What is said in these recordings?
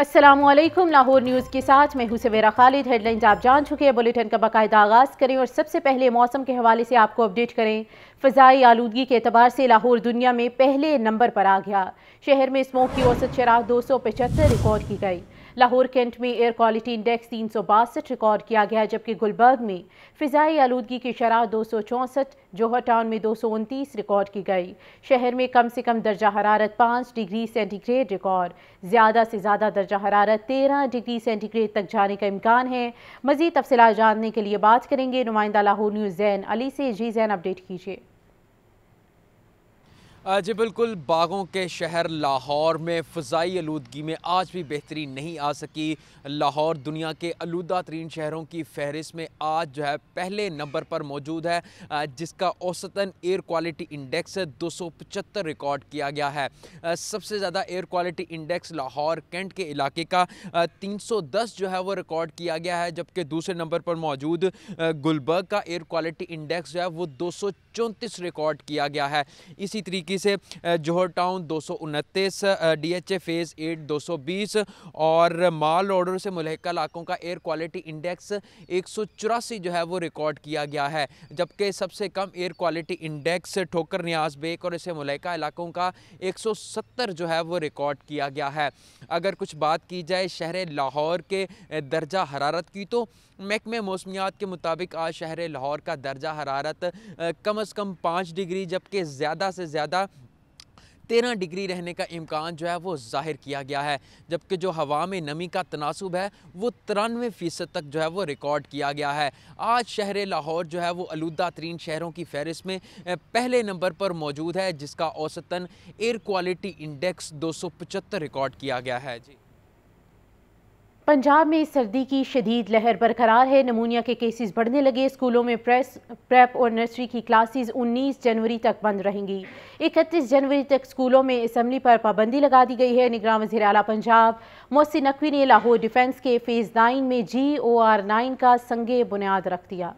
Aslam Lahore news के साथ मैं सवेरा खालिद हेडलाइंस आप जान चुके हैं बुलेटिन का बाकायदा आगाज़ करें और सबसे पहले मौसम के हवाले से आपको अपडेट करें फ़जाई आलूगी के अतबार से लाहौर दुनिया में पहले नंबर पर आ गया शहर में स्मोक की औसत शराह दो सौ पचहत्तर रिकॉर्ड की गई लाहौर कैंट में एयर क्वालिटी इंडेक्स तीन सौ बासठ रिकॉर्ड किया गया जबकि गुलबर्ग में फ़िज़ाई आलूदगी की शराह दो सौ चौंसठ जोहर टाउन में दो सौ उनतीस रिकॉर्ड की गई शहर में कम से कम दर्जा हरारत पाँच डिग्री सेंटीग्रेड रिकॉर्ड ज़्यादा से ज़्यादा दर्जा हरारत तेरह डिग्री सेंटीग्रेड तक जाने का इम्कान है मज़ीद तफसला जानने के लिए बात करेंगे नुमाइंदा लाहौर न्यूज़ जैन अली से जी जैन अपडेट कीजिए जी बिल्कुल बागों के शहर लाहौर में फ़जाई आलूदगी में आज भी बेहतरी नहीं आ सकी लाहौर दुनिया के आलूदा तरीन शहरों की फहरिस्त में आज जो है पहले नंबर पर मौजूद है जिसका औसतन एयर क्वालिटी इंडेक्स दो सौ पचहत्तर रिकॉर्ड किया गया है सबसे ज़्यादा air quality index Lahore cantt के इलाके का तीन सौ दस जो है वो रिकॉर्ड किया गया है जबकि दूसरे नंबर पर मौजूद गुलबर्ग का एयर क्वालिटी इंडेक्स जो है वो दो सौ चौंतीस रिकॉर्ड किया गया है इसी तरीके खिड़की से जोहर टाउन दो सौ उनतीस D H A phase eight दो सौ बीस और माल ऑर्डर से मुलहक इलाकों का एयर क्वालिटी इंडेक्स एक सौ चौरासी जो है वो रिकॉर्ड किया गया है जबकि सबसे कम एयर क्वालिटी इंडेक्स ठोकर न्याज बेक और इसे मुलहका इलाकों का एक सौ सत्तर जो है वो रिकॉर्ड किया गया है अगर कुछ बात की जाए शहर लाहौर के दर्जा हरारत की तो महकमे मौसमियात के मुताबिक आज शहर लाहौर का दर्जा हरारत कम अज़ कम पाँच डिग्री जबकि ज़्यादा से ज़्यादा 13 डिग्री रहने का इम्कान जो है वो ज़ाहिर किया गया है जबकि जो हवा में नमी का तनासब है वो तिरानवे फ़ीसद तक जो है वो रिकॉर्ड किया गया है आज शहर लाहौर जो है वो आलूदा तरीन शहरों की फहरिस्त में पहले नंबर पर मौजूद है जिसका औसतन एयर क्वालिटी इंडेक्स दो सौ पचहत्तर रिकॉर्ड किया गया है जी पंजाब में सर्दी की शदीद लहर बरकरार है नमूनिया के केसेस बढ़ने लगे स्कूलों में प्रेस प्रेप और नर्सरी की क्लासेस 19 जनवरी तक बंद रहेंगी 31 जनवरी तक स्कूलों में इसम्बली पर पाबंदी लगा दी गई है निगरान वजी अला पंजाब मोहसिन नकवी ने लाहौर डिफेंस के फेज़ नाइन में जी ओ आर नाइन का संगे बुनियाद रख दिया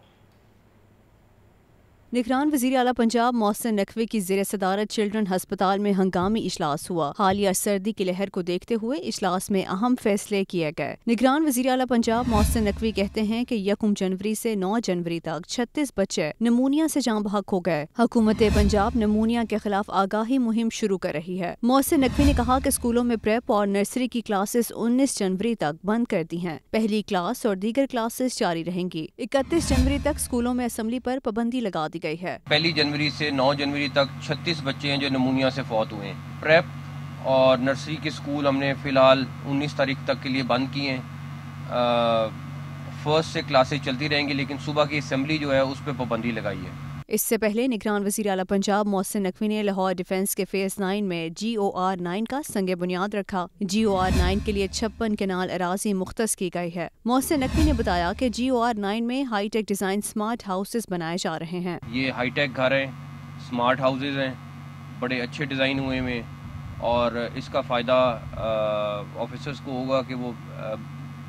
निगरान वजी अला पंजाब मौसम नकवी की जेर सदारत चिल्ड्रन हस्पताल में हंगामी इजलास हुआ हालिया सर्दी की लहर को देखते हुए इजलास में अहम फैसले किए गए निगरान वजी अला पंजाब मौसम नकवी कहते हैं की यकम जनवरी ऐसी नौ जनवरी तक छत्तीस बच्चे नमूनिया ऐसी जाँ बहक हो गए हुकूमत पंजाब नमूनिया के खिलाफ आगाही मुहिम शुरू कर रही है मौसम नकवी ने कहा की स्कूलों में प्रेप और नर्सरी की क्लासेस उन्नीस जनवरी तक बंद कर दी है पहली क्लास और दीगर क्लासेस जारी रहेंगी इकतीस जनवरी तक स्कूलों में असम्बली आरोप पाबंदी लगा दी गई है पहली जनवरी से 9 जनवरी तक 36 बच्चे हैं जो नमूनिया से फौत हुए हैं प्रेप और नर्सरी के स्कूल हमने फ़िलहाल 19 तारीख तक के लिए बंद किए हैं फर्स्ट से क्लासेज चलती रहेंगी लेकिन सुबह की असम्बली जो है उस पर पाबंदी लगाई है इससे पहले निगरान वजीर अला पंजाब मोहसिन नकवी ने लाहौर डिफेंस के फेज नाइन में जी ओ आर नाइन का संग बुनियाद रखा जी ओ आर नाइन के लिए छप्पन केनाल अराजी मुख्त की गई है मोहसिन नकवी ने बताया की जी ओ आर नाइन में हाईटेक डिजाइन स्मार्ट हाउसेज बनाए जा रहे हैं ये हाईटेक घर है स्मार्ट हाउसेज हैं बड़े अच्छे डिज़ाइन हुए हुए और इसका फ़ायदा ऑफिसर्स को होगा कि वो आ,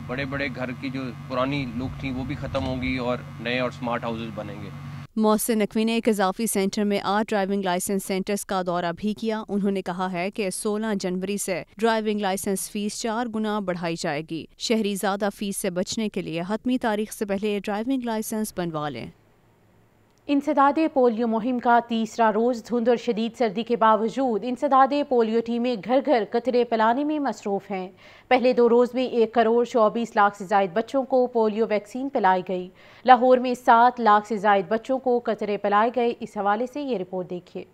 बड़े बड़े घर की जो पुरानी लुक थी वो भी ख़त्म होगी और नए और स्मार्ट हाउसेज बनेंगे मोहसिन नकवी ने एक इजाफी सेंटर में आठ ड्राइविंग लाइसेंस सेंटर्स का दौरा भी किया उन्होंने कहा है कि 16 जनवरी से ड्राइविंग लाइसेंस फीस चार गुना बढ़ाई जाएगी शहरी ज्यादा फीस से बचने के लिए हतमी तारीख से पहले ड्राइविंग लाइसेंस बनवा लें इंसदाद पोलियो मुहिम का तीसरा रोज़ धुंध और शदीद सर्दी के बावजूद इंसदाद पोलियो टीमें घर घर कतरे पिलाने में मसरूफ़ हैं पहले दो रोज़ में एक करोड़ चौबीस लाख से जायद बच्चों को पोलियो वैक्सीन पिलाई गई लाहौर में सात लाख से जायद बच्चों को कतरे पिलाए गए इस हवाले से ये रिपोर्ट देखिए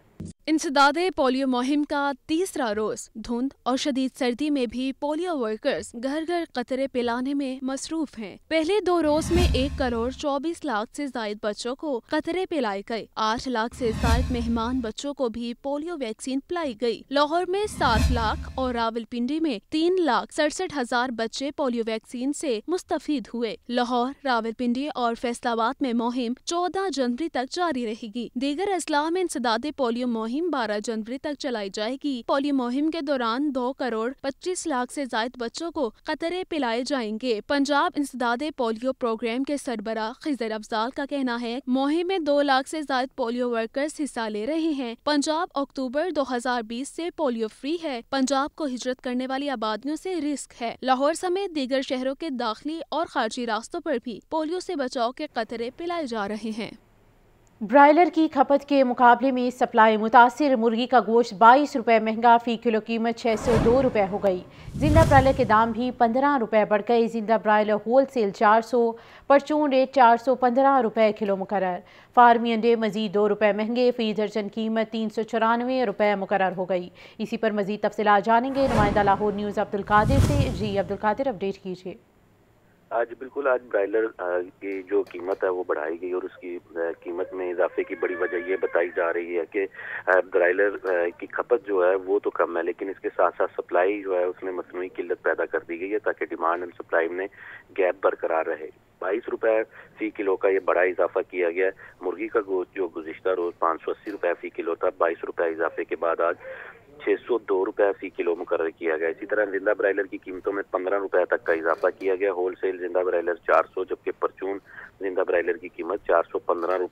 इंसदाद पोलियो मुहिम का तीसरा रोज धुंध और शदीद सर्दी में भी पोलियो वर्कर्स घर घर कतरे पिलाने में मसरूफ हैं। पहले दो रोज में एक करोड़ चौबीस लाख से जायद बच्चों को कतरे पिलाए गए आठ लाख से जायद मेहमान बच्चों को भी पोलियो वैक्सीन पिलाई गई। लाहौर में सात लाख और रावलपिंडी में तीन लाख सड़सठ हजार बच्चे पोलियो वैक्सीन ऐसी मुस्तफ हुए लाहौर रावल और फैसलाबाद में मुहिम चौदह जनवरी तक जारी रहेगी दीगर अजला में इंसदाद पोलियो मुहिम मुहिम 12 जनवरी तक चलाई जाएगी पोलियो मुहिम के दौरान दो करोड़ पच्चीस लाख ऐसी जायद बच्चों को कतरे पिलाए जाएंगे पंजाब इंसदादे पोलियो प्रोग्राम के सरबरा खिजर अफजाल का कहना है मुहिम में दो लाख ऐसी जायद पोलियो वर्कर्स हिस्सा ले रहे हैं पंजाब अक्टूबर बीस ऐसी पोलियो फ्री है पंजाब को हिजरत करने वाली आबादियों ऐसी रिस्क है लाहौर समेत दीगर शहरों के दाखिली और खारजी रास्तों आरोप भी पोलियो ऐसी बचाव के कतरे पिलाए जा रहे हैं ब्रायलर की खपत के मुकाबले में सप्लाई मुतासर मुर्गी का गोश्त बाईस रुपये महंगा फ़ी किलो कीमत छः सौ दो रुपये हो गई जिंदा ब्रायलर के दाम भी पंद्रह रुपये बढ़ गए जिंदा ब्रायलर होल सेल चार सौ परचून रेट चार सौ पंद्रह रुपये किलो मुकर फार्मी अंडे मजीद दो रुपये महंगे फ़ी दर्जन कीमत तीन सौ चौरानवे रुपये मुकर हो गई इसी पर मजीद तफसला जानेंगे नुमाइंदा लाहौर न्यूज़ अब्दुल्कर से जी अब्दुल्कर अपडेट कीजिए आज बिल्कुल आज ब्रायलर की जो कीमत है वो बढ़ाई गई और उसकी कीमत में इजाफे की बड़ी वजह ये बताई जा रही है कि ब्रायलर की खपत जो है वो तो कम है लेकिन इसके साथ साथ सप्लाई जो है उसमें मसनू किल्लत पैदा कर दी गई है ताकि डिमांड एंड सप्लाई में गैप बरकरार रहे बाईस रुपये फी किलो का ये बड़ा इजाफा किया गया मुर्गी का गोश्त जो गुजशत रोज पाँच सौ अस्सी रुपये फी किलो था बाईस रुपये इजाफे के बाद आज छह सौ दो फी किलो मुकर किया गया इसी तरह जिंदा ब्रायलर की कीमतों में पंद्रह रुपए तक का इजाफा किया गया होलसेल जिंदा ब्रायलर चार सौ जबकि परचून जिंदा ब्रायलर की कीमत चार सौ पंद्रह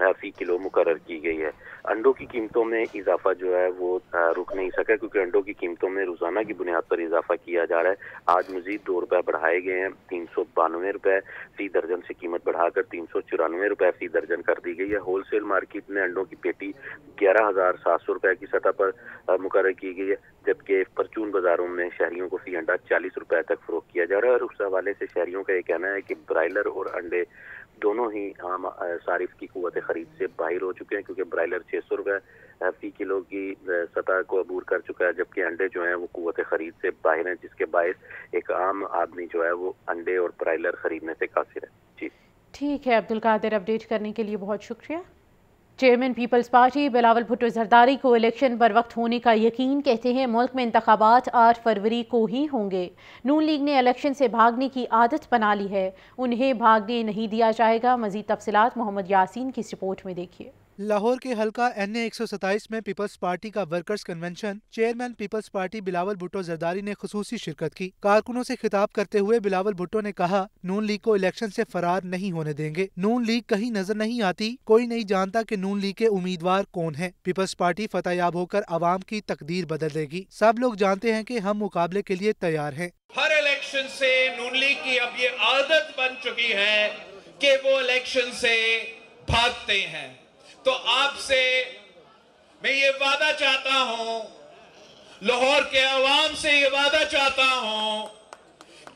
फी किलो मुकर की गई है अंडों की कीमतों में इजाफा जो है वो रुक नहीं सका क्योंकि अंडों की कीमतों में रोजाना की बुनियाद पर इजाफा किया जा रहा है आज मजीद दो रुपए बढ़ाए गए हैं तीन सौ बानवे रुपए फी दर्जन से कीमत बढ़ाकर तीन सौ चौरानवे रुपए फी दर्जन कर दी गई है होलसेल मार्केट में अंडों की पेटी ग्यारह हजार सात सौ रुपए की सतह पर मुकर की गई है जबकि परचून बाजारों में शहरियों को फी अंडा चालीस रुपए तक फरोख किया जा रहा है और उस हवाले से शहरियों का ये कहना है कि ब्रायलर और अंडे दोनों ही आम सारिफ की कुत ख़रीद से बाहर हो चुके हैं क्योंकि ब्रायलर छः सौ रुपए फ़ी किलो की सतह को अबूर कर चुका है जबकि अंडे जो है वो कुत ख़रीद से बाहर हैं जिसके बायस एक आम आदमी जो है वो अंडे और ब्रायलर ख़रीदने से कासिर है जी ठीक है अब्दुल कादिर अपडेट करने के लिए बहुत शुक्रिया chairman people's party Bilawal Bhutto Zardari को इलेक्शन पर वक्त होने का यकीन कहते हैं मुल्क में इंतबात आठ फरवरी को ही होंगे नून लीग ने इलेक्शन से भागने की आदत बना ली है उन्हें भागने नहीं दिया जाएगा मजीद तफसलत मोहम्मद यासिन की रिपोर्ट में देखिए लाहौर के हल्का एन ए में पीपल्स पार्टी का workers convention chairman people's party Bilawal Bhutto Zardari ने खसूसी शिरकत की कारकुनों से खिताब करते हुए बिलावल भुट्टो ने कहा नून लीग को इलेक्शन से फरार नहीं होने देंगे नून लीग कहीं नजर नहीं आती कोई नहीं जानता कि नून लीग के उम्मीदवार कौन है पीपल्स पार्टी फतेहयाब होकर आवाम की तकदीर बदल देगी सब लोग जानते हैं की हम मुकाबले के लिए तैयार है हर इलेक्शन ऐसी नून लीग की अब ये आदत बन चुकी है की वो इलेक्शन ऐसी भागते हैं तो आपसे मैं ये वादा चाहता हूं लाहौर के अवाम से ये वादा चाहता हूं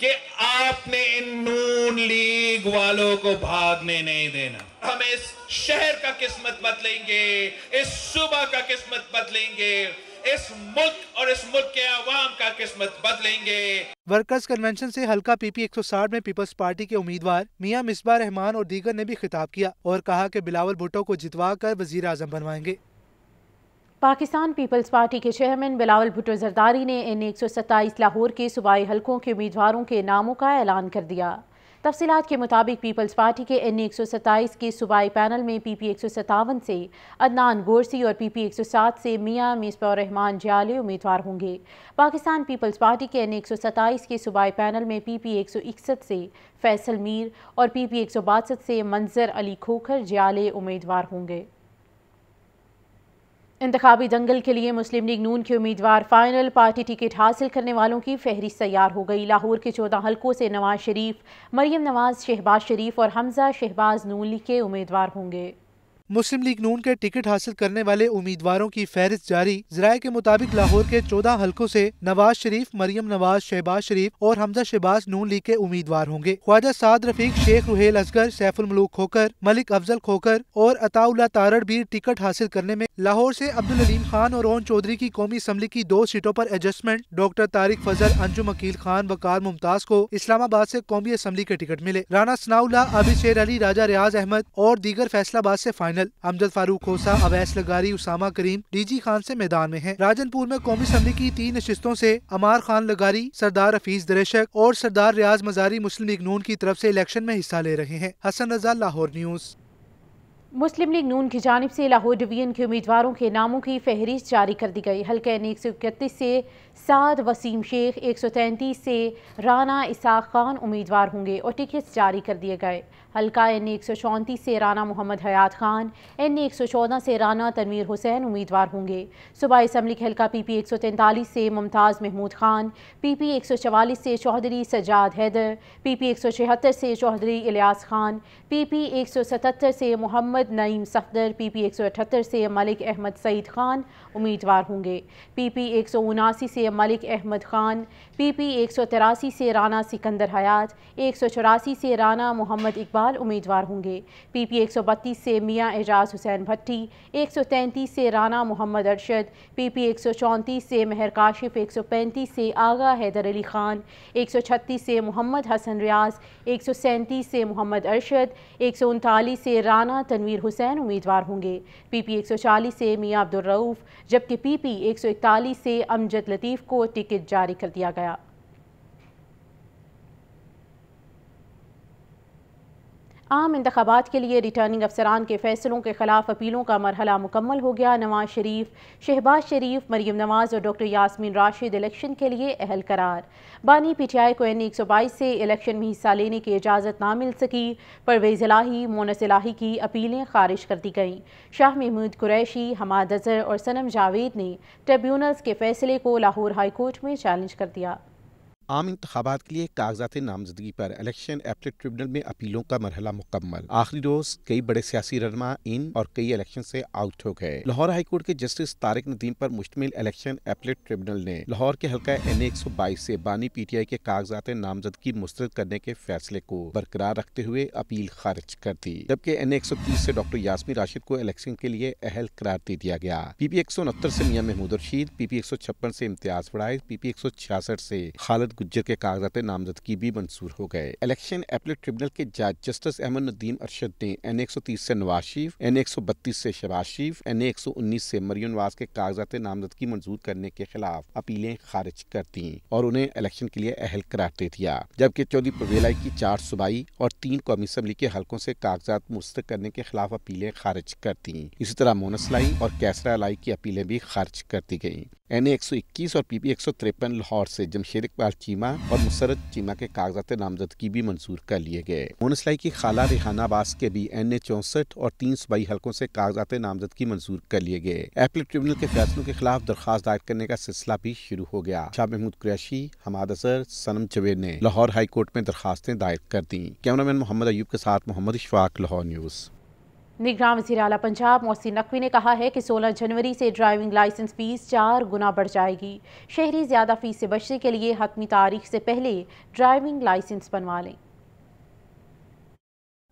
कि आपने इन नून लीग वालों को भागने नहीं देना हम इस शहर का किस्मत बदलेंगे इस सुबह का किस्मत बदलेंगे इस मुल्क और इस मुल्क के आवाम का किस्मत बदलेंगे वर्कर्स कन्वेंशन से हल्का पीपी 160 में पीपल्स पार्टी के उम्मीदवार मियां मिसबा रहमान और दीगर ने भी खिताब किया और कहा कि बिलावल भुट्टो को जितवा कर वजीर आजम बनवाएंगे पाकिस्तान पीपल्स पार्टी के चेयरमैन बिलावल भुट्टो जरदारी ने इन एक सौ सत्ताईस लाहौर के सूबाई हलकों के उम्मीदवारों के नामों का ऐलान कर दिया तफसीत के मुताबिक पीपल्स पार्टी के एन ए एक सौ सत्ताईस के सूबाई पैनल में पी पी एक सौ सत्तावन से अदनान गोरसी और पी पी एक सौ सात से मियाँ मिसबारहमान जाले उम्मीदवार होंगे पाकिस्तान पीपल्स पार्टी के एन एक सौ सत्ताईस के सूबाई पैनल में पी पी एक सौ इकसठ से फैसल मीर और पी पी एक सौ बासठ से मंजर अली खोखर जाले उम्मीदवार होंगे इंतबी दंगल के लिए मुस्लिम लीग नून के उम्मीदवार फाइनल पार्टी टिकट हासिल करने वालों की फहरिस्त तैयार हो गई लाहौर के चौदह हलकों से नवाज शरीफ मरीम नवाज शहबाज शरीफ और हमजा शहबाज नून लीग के उम्मीदवार होंगे मुस्लिम लीग नून के टिकट हासिल करने वाले उम्मीदवारों की फहरिस्त जारी जराये के मुताबिक लाहौर के चौदह हल्कों से नवाज शरीफ मरियम नवाज शहबाज शरीफ और हमजा शहबाज नून लीग के उम्मीदवार होंगे ख्वाजा साद रफीक शेख रुहेल असगर सैफुल मलूक खोकर मलिक अफजल खोकर और अताउल्ला तारड़ भी टिकट हासिल करने में लाहौर से अब्दुल अलीम खान और रोहन चौधरी की कौमी असम्बली की दो सीटों पर एडजस्टमेंट डॉक्टर तारिक फजल अंजुम अकील खान वकार मुमताज को इस्लामाबाद से कौमी असम्बली के टिकट मिले राना सनाउल्ला अभी शेर अली राजा रियाज अहमद और दीगर फैसलाबाद से फाइनल कर्नल अमजद फारूक खोसा अवैस लगारी उसामा करीम डीजी खान से मैदान में है राजनपुर में कौमी असम्बली की तीन नशस्तों से अमार खान लगारी सरदार रफीज दरेशक और सरदार रियाज मजारी मुस्लिम लीग नून की तरफ से इलेक्शन में हिस्सा ले रहे हैं हसन रजा लाहौर न्यूज़ मुस्लिम लीग नून की जानब से लाहौर डिवीजन के उम्मीदवारों के नामों की फहरिस्त जारी कर दी गई हल्के एक सौ इकतीस से साद वसीम शेख एक सौ तैंतीस से राना इसाक खान उम्मीदवार होंगे और टिकट्स जारी कर दिए गए हल्का एन ए एक सौ चौंतीस से राना मोहम्मद हयात खान एन एक सौ चौदह से राना तनवीर हुसैन उम्मीदवार होंगे सुबह इसम्बली के हल्का पी पी एक सौ तैंतालीस से मुमताज़ महमूद खान पी पी एक सौ चवालीस से चौधरी सजाद हैदर पी पी एक सौ छिहत्तर से चौधरी इलियास खान पी पी एक सौ सतहत्तर से मोहम्मद नईम सफदर पी पी एक सौ अठहत्तर से मलिक अहमद सईद खान उम्मीदवार होंगे पी पी एक सौ उनासी से मलिक अहमद खान पी पी एक सौ तिरासी से राना सिकंदर हयात एक सौ चौरासी से राना मोहम्मद इकबाल फिलहाल उम्मीदवार होंगे पीपी 132 से मियां एजाज हुसैन भट्टी 133 से राना मोहम्मद अरशद पीपी 134 से महर काशिफ 135 से आगा हैदर अली खान 136 से मोहम्मद हसन रियाज सैंतीस से मोहम्मद अरशद एक से राना तनवीर हुसैन उम्मीदवार होंगे पीपी 140 से मियां अब्दुलरऊफ़ जबकि पीपी 141 से अमजद लतीफ़ को टिकट जारी कर दिया गया आम इंतबात के लिए रिटर्निंग अफसरान के फैसलों के खिलाफ अपीलों का मरहला मुकम्मल हो गया नवाज शरीफ शहबाज शरीफ मरीम नवाज और डॉक्टर यासमीन राशिद इलेक्शन के लिए अहल करार बानी पी टी आई को एन एक सौ बाईस से इलेक्शन में हिस्सा लेने की इजाज़त ना मिल सकी परवेज़ इलाही मोनस इलाही की अपीलें खारिज कर दी गईं शाह महमूद कुरैशी हमाद अजहर और सनम जावेद ने ट्रिब्यूनल्स के फैसले को लाहौर हाईकोर्ट में चैलेंज कर दिया आम इंतबात के लिए कागजात नामजदगी पर इलेक्शन एपलेट ट्रिब्यूनल में अपीलों का मरहला मुकम्मल आखिरी रोज कई बड़े सियासी रनमा इन और कई इलेक्शन से आउट हो गए लाहौर हाईकोर्ट के जस्टिस तारिक नदीम पर मुश्तमिल इलेक्शन एपलेट ट्रिब्यूनल ने लाहौर के हल्का एन एक सौ बाईस ऐसी बानी पी टी आई के कागजात नामजदगी मुस्तरद करने के फैसले को बरकरार रखते हुए अपील खारिज कर दी जबकि एन एक सौ तीस ऐसी डॉक्टर यासमी राशिद को इलेक्शन के लिए अहल करार दे दिया गया पी पी एक सौ उनहत्तर ऐसी मियाँ महमूद रशीद पी पी एक सौ छप्पन ऐसी इम्तियाज बढ़ाए पी पी एक सौ छियासठ ऐसी खालिद गुज्जर के कागजात नामजदगी भी मंसूर हो गए इलेक्शन अपीलेट ट्रिब्यूनल के जज जस्टिस अहमद नदीम अरशद ने एन एक सौ तीस से नवाज शरीफ एन एक सौ बत्तीस से शबाज शरीफ एन एक सौ उन्नीस से मरियम नवाज के कागजात नामजदगी मंजूर करने के खिलाफ अपीलें खारिज कर दी और उन्हें इलेक्शन के लिए अहल करार दे दिया जबकि चौधरी पवेलाई की चार सूबाई और तीन कौमी असम्बली के हल्कों से कागजात मुस्तक करने के खिलाफ अपीलें खारिज कर दी इसी तरह मोनसलाई और कैसरा लाई की अपीलें भी खारिज कर दी गयी एन ए और पी तिरपन लाहौर से जमशेद इकबाल चीमा और मुसरत चीमा के कागजात नामजदगी भी मंजूर कर लिए गए मोनसलाई की खाला रिहाना बास के भी एन ए चौसठ और तीन सूबाई हल्कों से कागजात नामजदगी मंजूर कर लिए गए एपल ट्रिब्यूनल के फैसलों के खिलाफ दरखास्त दायर करने का सिलसिला भी शुरू हो गया शाह महमूद कुरैशी हमाद अजहर सनम जवेद ने लाहौर हाई कोर्ट में दरखास्तें दायर कर दी कैमरा मैन मोहम्मद अयूब के साथ मोहम्मद इशफाक लाहौर न्यूज़ निगरान वजी अला पंजाब मोहसिन नकवी ने कहा है कि 16 जनवरी से ड्राइविंग लाइसेंस फीस चार गुना बढ़ जाएगी शहरी ज़्यादा फीस से बचने के लिए हतमी तारीख से पहले ड्राइविंग लाइसेंस बनवा लें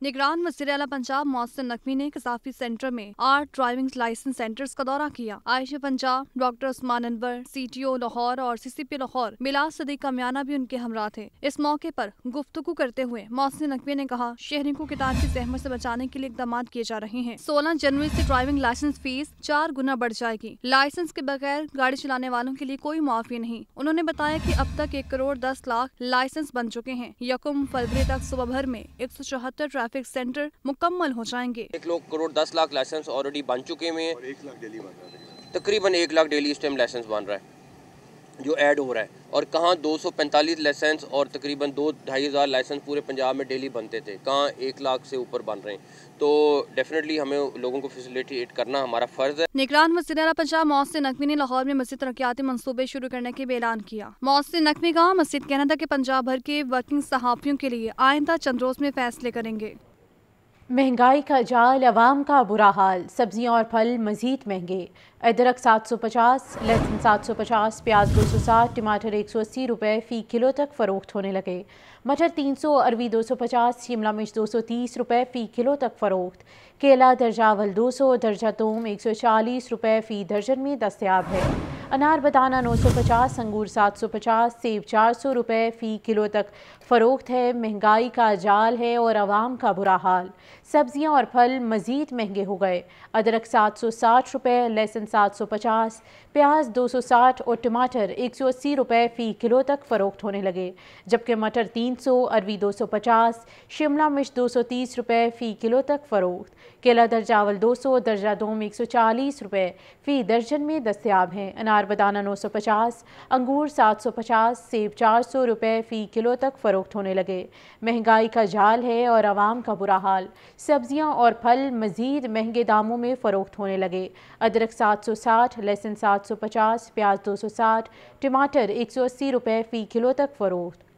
निगरान वजी अला पंजाब मोहसिन नकवी ने कसाफी सेंटर में आठ ड्राइविंग लाइसेंस सेंटर्स का दौरा किया Ayesha Punjab doctor Usman Anwar C T O Lahore और सी सी पी लाहौर मिलाद सदी कमियाना भी उनके हमरा थे इस मौके पर गुफ्तगु करते हुए मोहसिन नकवी ने कहा शहरी को किताब की जहमत ऐसी बचाने के लिए इकदाम किए जा रहे हैं सोलह जनवरी ऐसी ड्राइविंग लाइसेंस फीस चार गुना बढ़ जाएगी लाइसेंस के बगैर गाड़ी चलाने वालों के लिए कोई मुआफी नहीं उन्होंने बताया की अब तक एक करोड़ दस लाख लाइसेंस बन चुके हैं यकुम फरवरी तक सुबह भर में एक सौ चौहत्तर ट्रैफिक सेंटर मुकम्मल हो जाएंगे एक लोग करोड़ दस लाख लाइसेंस ऑलरेडी बन चुके हुए हैं तकरीबन एक लाख डेली इस टाइम लाइसेंस बन रहा है जो ऐड हो रहा है और कहाँ 245 लाइसेंस और तकरीबन दो ढाई हज़ार लाइसेंस पूरे पंजाब में डेली बनते थे कहाँ एक लाख से ऊपर बन रहे हैं तो डेफिनेटली हमें लोगों को फैसिलिटेट करना हमारा फ़र्ज़ है निगरान वजी पंजाब मोहसिन नकवी ने लाहौर में मस्जिद तरक्याती मनसूबे शुरू करने के भी ऐलान किया मोहसिन नकवी का मस्जिद कहना था कि पंजाब भर के वर्किंग सहाफ़ियों के लिए आइंदा चंद्रोज में फैसले करेंगे महंगाई का जाल अवाम का बुरा हाल सब्जियां और फल मज़ीद महंगे अदरक सात सौ पचास लहसुन सात सौ पचास प्याज दो सौ साठ टमाटर एक सौ अस्सी रुपये फ़ी किलो तक फ़रोख्त होने लगे मटर तीन सौ अरवी दो सौ पचास शिमला मिर्च दो सौ तीस रुपये फ़ी किलो तक फ़रोख्त केला दर्जा अवल दो सौ दर्जा तोम एक सौ चालीस रुपये फ़ी दर्जन में दस्तियाब है अनार बदाना नौ सौ पचास अंगूर सात सौ पचास सेब चार सौ रुपये फ़ी किलो तक फ़रोख्त है महंगाई का जाल है और आवाम का बुरा हाल सब्ज़ियाँ और फल मज़ीद महंगे हो गए अदरक सात सौ साठ रुपये लहसुन सात सौ पचास प्याज दो सौ साठ और टमाटर एक सौ अस्सी रुपये फ़ी किलो तक फ़रोख्त होने लगे जबकि मटर तीन सौ अरवी दो सौ पचास शिमला मिर्च दो सौ तीस रुपये फ़ी किलो तक फ़रोख्त केला दर्जा चावल दो सौ दर्जा दोम एक सौ चालीस रुपये फ़ी दर्जन में दस्तियाब हैं अनार बदाना नौ सौ पचास अंगूर सात सौ पचास सेब चार सौ रुपये फ़ी किलो तक फ़रोख्त होने लगे महंगाई का जाल है और आवाम का बुरा हाल सब्जियाँ और फल मज़ीद महंगे दामों में फ़रोख्त होने लगे अदरक सात सौ साठ लहसुन सात सौ पचास प्याज दो सौ साठ टमाटर एक सौ अस्सी रुपये फ़ी किलो तक फ़रोख्त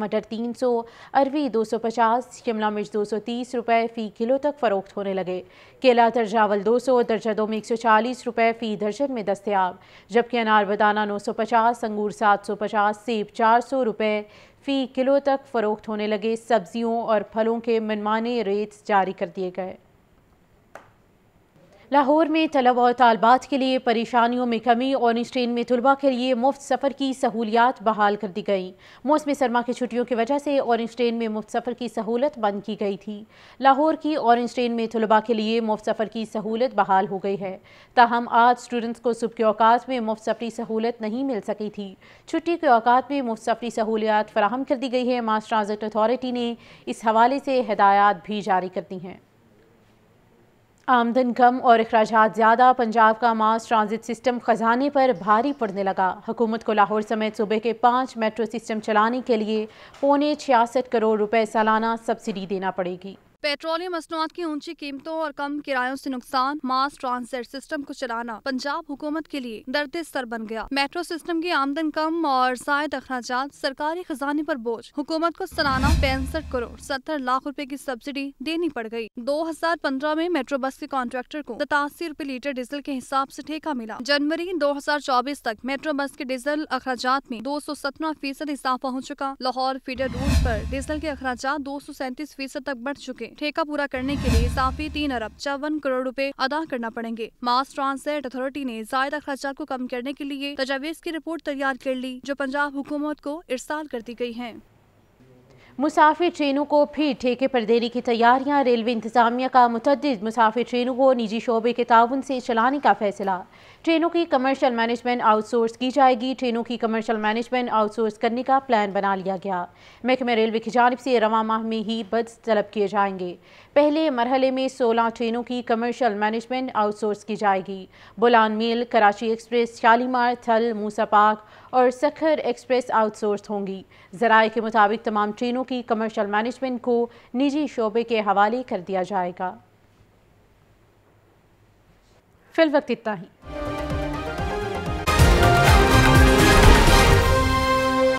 मटर 300, अरवी पचास शिमला मिर्च 230 रुपए फ़ी किलो तक फ़रोख्त होने लगे केला दर्जावल 200, दो में चालीस रुपए फ़ी दर्जन में दस्तियाब जबकि अनार बदाना 950, अंगूर पचास सेब 400 रुपये फ़ी किलो तक फ़रोख्त होने लगे सब्जियों और फलों के मनमाने रेट्स जारी कर दिए गए लाहौर में तलब और तालबात के लिए परेशानियों में कमी और इस ट्रेन में तलबा के लिए मुफ्त सफ़र की सहूलियात बहाल कर दी गई मौसम सरमा की छुट्टियों की वजह से ऑरेंज ट्रेन में मुफ्त सफ़र की सहूलत बंद की गई थी लाहौर की ऑरेंज ट्रेन में तलबा के लिए मुफ्त सफ़र की सहूलत बहाल हो गई है ताहम आज स्टूडेंट्स को सुबह के अवकात में मुफ्त सफरी सहूलत नहीं मिल सकी थी छुट्टी के अवकात में मुफ्त सफरी सहूलियात फराहम कर दी गई है मास ट्रांजिट अथॉरिटी ने इस हवाले से हदायत भी जारी कर दी हैं आमदन कम और अखराज ज़्यादा पंजाब का मास ट्रांजिट सिस्टम ख़जाने पर भारी पड़ने लगा हुकूमत को लाहौर समेत सूबे के पाँच मेट्रो सिस्टम चलाने के लिए पौने छियासठ करोड़ रुपए सालाना सब्सिडी देना पड़ेगी पेट्रोलियम मसनुआत की ऊंची कीमतों और कम किरायों से नुकसान मास ट्रांसिट सिस्टम को चलाना पंजाब हुकूमत के लिए दर्द स्तर बन गया मेट्रो सिस्टम की आमदन कम और जायद अखराज सरकारी खजाने पर बोझ हुकूमत को सालाना पैंसठ करोड़ सत्तर लाख रुपए की सब्सिडी देनी पड़ गई। 2015 में मेट्रो बस के कॉन्ट्रैक्टर को सतासी रूपए लीटर डीजल के हिसाब से ठेका मिला जनवरी 2024 तक मेट्रो बस के डीजल अखराज में दो सौ सत्रह फीसद इजाफा हो चुका लाहौर फीडर रूट आरोप डीजल के अखराज दो सौ सैंतीस फीसद तक बढ़ चुके ठेका पूरा करने के लिए साफी तीन अरब चौवन करोड़ रुपए अदा करना पड़ेंगे मास ट्रांसलेट अथॉरिटी ने जायदा खर्चा को कम करने के लिए तजावीज की रिपोर्ट तैयार कर ली जो पंजाब हुकूमत को इरसाल कर दी गई है मुसाफिर ट्रेनों को फिर ठेके पर देने की तैयारियां रेलवे इंतजामिया का मुतद मुसाफिर ट्रेनों को निजी शोबे के ताउन से चलाने का फैसला ट्रेनों की कमर्शियल मैनेजमेंट आउटसोर्स की जाएगी ट्रेनों की कमर्शियल मैनेजमेंट आउटसोर्स करने का प्लान बना लिया गया महकमे रेलवे की जानब से रवा माह में ही बस तलब किए जाएंगे पहले मरहले में सोलह ट्रेनों की कमर्शियल मैनेजमेंट आउटसोर्स की जाएगी बुलान मेल कराची एक्सप्रेस शालीमार थल मूसा पाक और सखर एक्सप्रेस आउटसोर्स होंगी जराए के मुताबिक तमाम ट्रेनों की कमर्शल मैनेजमेंट को निजी शोबे के हवाले कर दिया जाएगा फिलवक्त इतना ही